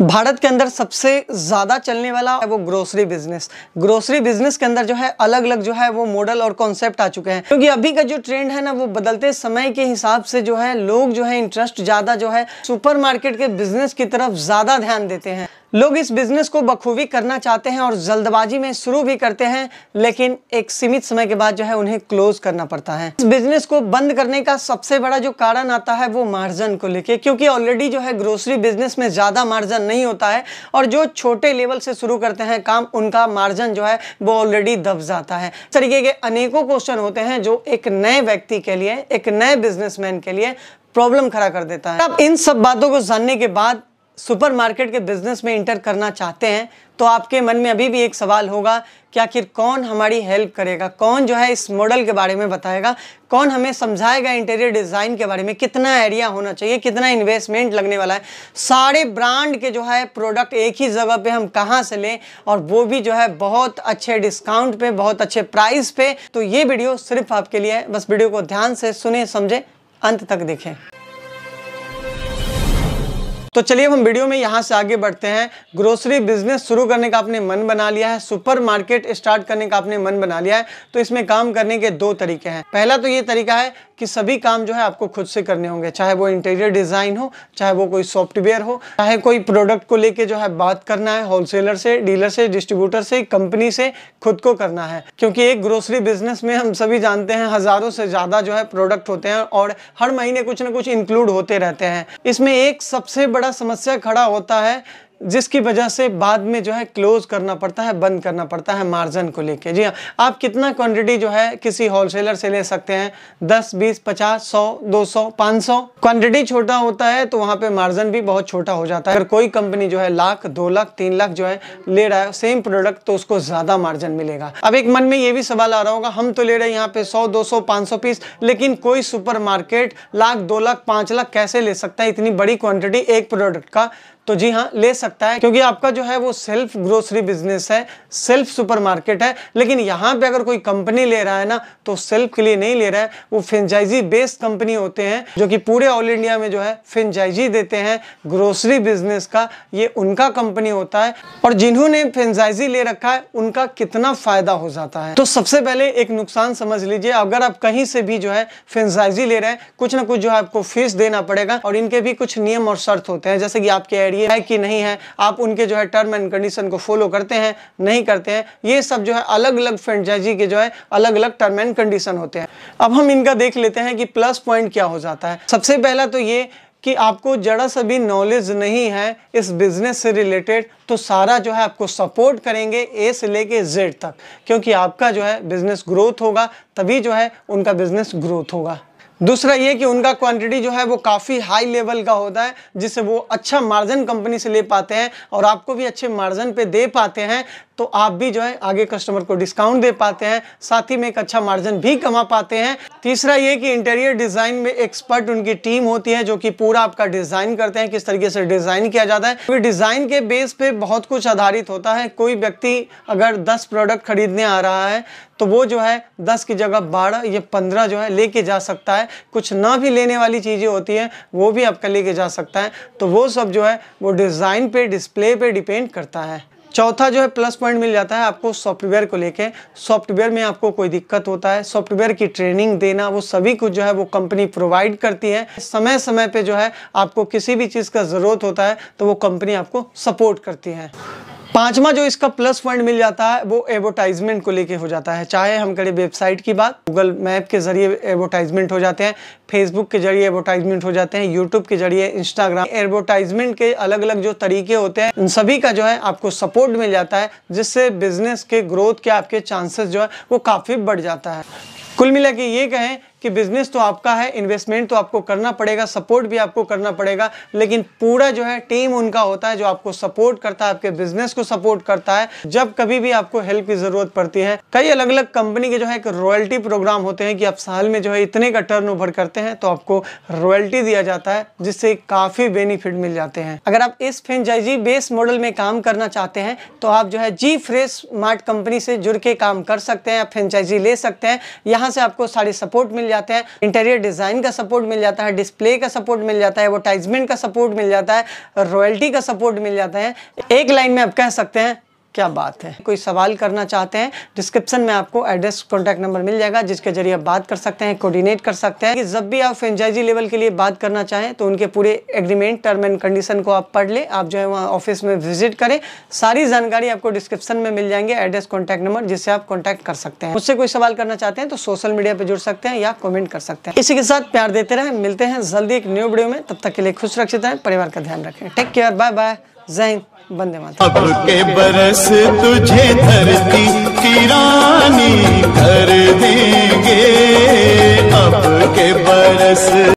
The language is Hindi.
भारत के अंदर सबसे ज़्यादा चलने वाला है वो ग्रोसरी बिजनेस ग्रोसरी बिजनेस के अंदर जो है अलग अलग जो है वो मॉडल और कॉन्सेप्ट आ चुके हैं क्योंकि अभी का जो ट्रेंड है ना वो बदलते समय के हिसाब से जो है लोग जो है इंटरेस्ट ज़्यादा जो है सुपरमार्केट के बिजनेस की तरफ ज़्यादा ध्यान देते हैं लोग इस बिजनेस को बखूबी करना चाहते हैं और जल्दबाजी में शुरू भी करते हैं लेकिन एक सीमित समय के बाद जो है उन्हें क्लोज करना पड़ता है इस बिजनेस को बंद करने का सबसे बड़ा जो कारण आता है वो मार्जिन को लेके क्योंकि ऑलरेडी जो है ग्रोसरी बिजनेस में ज़्यादा मार्जिन नहीं होता है और जो छोटे लेवल से शुरू करते हैं काम उनका मार्जन जो है वो ऑलरेडी दब जाता है तरीके के अनेकों क्वेश्चन होते हैं जो एक नए व्यक्ति के लिए एक नए बिजनेसमैन के लिए प्रॉब्लम खड़ा कर देता है अब इन सब बातों को जानने के बाद सुपरमार्केट के बिजनेस में इंटर करना चाहते हैं तो आपके मन में अभी भी एक सवाल होगा कि आखिर कौन हमारी हेल्प करेगा कौन जो है इस मॉडल के बारे में बताएगा कौन हमें समझाएगा इंटीरियर डिज़ाइन के बारे में कितना एरिया होना चाहिए कितना इन्वेस्टमेंट लगने वाला है सारे ब्रांड के जो है प्रोडक्ट एक ही जगह पे हम कहाँ से लें और वो भी जो है बहुत अच्छे डिस्काउंट पे बहुत अच्छे प्राइस पे तो ये वीडियो सिर्फ आपके लिए है बस वीडियो को ध्यान से सुने समझें अंत तक देखें तो चलिए हम वीडियो में यहाँ से आगे बढ़ते हैं ग्रोसरी बिजनेस शुरू करने का आपने मन बना लिया है सुपरमार्केट स्टार्ट करने का आपने मन बना लिया है तो इसमें काम करने के दो तरीके हैं पहला तो ये तरीका है कि सभी काम जो है आपको खुद से करने होंगे चाहे वो इंटीरियर डिज़ाइन हो चाहे वो कोई सॉफ्टवेयर हो चाहे कोई प्रोडक्ट को लेके जो है बात करना है होलसेलर से डीलर से डिस्ट्रीब्यूटर से कंपनी से खुद को करना है क्योंकि एक ग्रोसरी बिजनेस में हम सभी जानते हैं हज़ारों से ज़्यादा जो है प्रोडक्ट होते हैं और हर महीने कुछ ना कुछ इंक्लूड होते रहते हैं इसमें एक सबसे बड़ा समस्या खड़ा होता है जिसकी वजह से बाद में जो है क्लोज करना पड़ता है बंद करना पड़ता है मार्जिन को लेके जी हाँ आप कितना क्वांटिटी जो है किसी होलसेलर से ले सकते हैं 10, 20, 50, 100, 200, 500 क्वांटिटी छोटा होता है तो वहाँ पे मार्जिन भी बहुत छोटा हो जाता है अगर कोई कंपनी जो है लाख दो लाख तीन लाख जो है ले रहा है सेम प्रोडक्ट तो उसको ज़्यादा मार्जिन मिलेगा अब एक मन में ये भी सवाल आ रहा होगा हम तो ले रहे हैं यहाँ पे सौ दो सौ पीस लेकिन कोई सुपर लाख दो लाख पाँच लाख कैसे ले सकता है इतनी बड़ी क्वान्टिटी एक प्रोडक्ट का तो जी हाँ ले सकता है क्योंकि आपका जो है वो सेल्फ ग्रोसरी बिजनेस है सेल्फ सुपरमार्केट है लेकिन यहाँ पे अगर कोई कंपनी ले रहा है ना तो सेल्फ के लिए नहीं ले रहा है वो फ्रेंचाइजी बेस्ड कंपनी होते हैं जो कि पूरे ऑल इंडिया में जो है फ्रेंचाइजी देते हैं ग्रोसरी बिजनेस का ये उनका कंपनी होता है और जिन्होंने फ्रेंचाइजी ले रखा है उनका कितना फायदा हो जाता है तो सबसे पहले एक नुकसान समझ लीजिए अगर आप कहीं से भी जो है फ्रेंचाइजी ले रहे हैं कुछ ना कुछ जो है आपको फीस देना पड़ेगा और इनके भी कुछ नियम और शर्त होते हैं जैसे कि आपके एरिया लिए है कि नहीं है आप उनके जो है टर्म एंड कंडीशन को फॉलो करते हैं नहीं करते हैं ये सब जो है अलग अलग फ्रेंचाइजी के जो है अलग अलग टर्म एंड कंडीशन होते हैं अब हम इनका देख लेते हैं कि प्लस पॉइंट क्या हो जाता है सबसे पहला तो ये कि आपको जरा सा भी नॉलेज नहीं है इस बिज़नेस से रिलेटेड तो सारा जो है आपको सपोर्ट करेंगे ए से लेके जेड तक क्योंकि आपका जो है बिज़नेस ग्रोथ होगा तभी जो है उनका बिज़नेस ग्रोथ होगा दूसरा ये कि उनका क्वांटिटी जो है वो काफ़ी हाई लेवल का होता है जिससे वो अच्छा मार्जिन कंपनी से ले पाते हैं और आपको भी अच्छे मार्जिन पे दे पाते हैं तो आप भी जो है आगे कस्टमर को डिस्काउंट दे पाते हैं साथ ही में एक अच्छा मार्जिन भी कमा पाते हैं तीसरा ये कि इंटीरियर डिज़ाइन में एक्सपर्ट उनकी टीम होती है जो कि पूरा आपका डिज़ाइन करते हैं किस तरीके से डिज़ाइन किया जाता है क्योंकि डिज़ाइन के बेस पे बहुत कुछ आधारित होता है कोई व्यक्ति अगर दस प्रोडक्ट खरीदने आ रहा है तो वो जो है दस की जगह बारह या पंद्रह जो है लेके जा सकता है कुछ ना भी लेने वाली चीज़ें होती हैं वो भी आपका लेके जा सकता है तो वो सब जो है वो डिज़ाइन पे डिस्प्ले पे डिपेंड करता है चौथा जो है प्लस पॉइंट मिल जाता है आपको सॉफ्टवेयर को लेके सॉफ्टवेयर में आपको कोई दिक्कत होता है सॉफ्टवेयर की ट्रेनिंग देना वो सभी कुछ जो है वो कंपनी प्रोवाइड करती है समय समय पे जो है आपको किसी भी चीज़ का ज़रूरत होता है तो वो कंपनी आपको सपोर्ट करती है पांचवा जो इसका प्लस पॉइंट मिल जाता है वो एडवर्टाइजमेंट को लेके हो जाता है चाहे हम करें वेबसाइट की बात गूगल मैप के जरिए एडवर्टाइजमेंट हो जाते हैं फेसबुक के जरिए एडवर्टाइजमेंट हो जाते हैं यूट्यूब के जरिए इंस्टाग्राम एडवर्टाइजमेंट के अलग अलग जो तरीके होते हैं उन सभी का जो है आपको सपोर्ट मिल जाता है जिससे बिजनेस के ग्रोथ के आपके चांसेस जो है वो काफ़ी बढ़ जाता है कुल मिला के ये कहें कि बिजनेस तो आपका है इन्वेस्टमेंट तो आपको करना पड़ेगा सपोर्ट भी आपको करना पड़ेगा लेकिन पूरा जो है टीम उनका होता है जो आपको सपोर्ट करता है आपके बिजनेस को सपोर्ट करता है जब कभी भी आपको हेल्प की जरूरत पड़ती है कई अलग अलग कंपनी के जो है एक रॉयल्टी प्रोग्राम होते हैं कि आप साल में जो है इतने का टर्न करते हैं तो आपको रॉयल्टी दिया जाता है जिससे काफी बेनिफिट मिल जाते हैं अगर आप इस फ्रेंचाइजी बेस मॉडल में काम करना चाहते हैं तो आप जो है जी फ्रेश स्मार्ट कंपनी से जुड़ के काम कर सकते हैं आप फ्रेंचाइजी ले सकते हैं यहाँ से आपको सारी सपोर्ट मिल जाते हैं इंटीरियर डिज़ाइन का सपोर्ट मिल जाता है डिस्प्ले का सपोर्ट मिल जाता है एडवर्टाइजमेंट का सपोर्ट मिल जाता है रॉयल्टी का सपोर्ट मिल जाता है एक लाइन में आप कह सकते हैं क्या बात है कोई सवाल करना चाहते हैं डिस्क्रिप्शन में आपको एड्रेस कॉन्टैक्ट नंबर मिल जाएगा जिसके जरिए आप बात कर सकते हैं कोऑर्डिनेट कर सकते हैं कि जब भी आप फ्रेंचाइजी लेवल के लिए बात करना चाहें तो उनके पूरे एग्रीमेंट टर्म एंड कंडीशन को आप पढ़ लें आप जो है वहाँ ऑफिस में विजिट करें सारी जानकारी आपको डिस्क्रिप्शन में मिल जाएंगे एड्रेस कॉन्टैक्ट नंबर जिससे आप कॉन्टैक्ट कर सकते हैं उससे कोई सवाल करना चाहते हैं तो सोशल मीडिया पर जुड़ सकते हैं या कॉमेंट कर सकते हैं इसी के साथ प्यार देते रहें मिलते हैं जल्दी एक न्यू वीडियो में तब तक के लिए खुश रखते रहें परिवार का ध्यान रखें टेक केयर बाय बाय जय हिंद वंदे मातरम अब के बरस तुझे धरती की रानी कर देंगे अब के बरस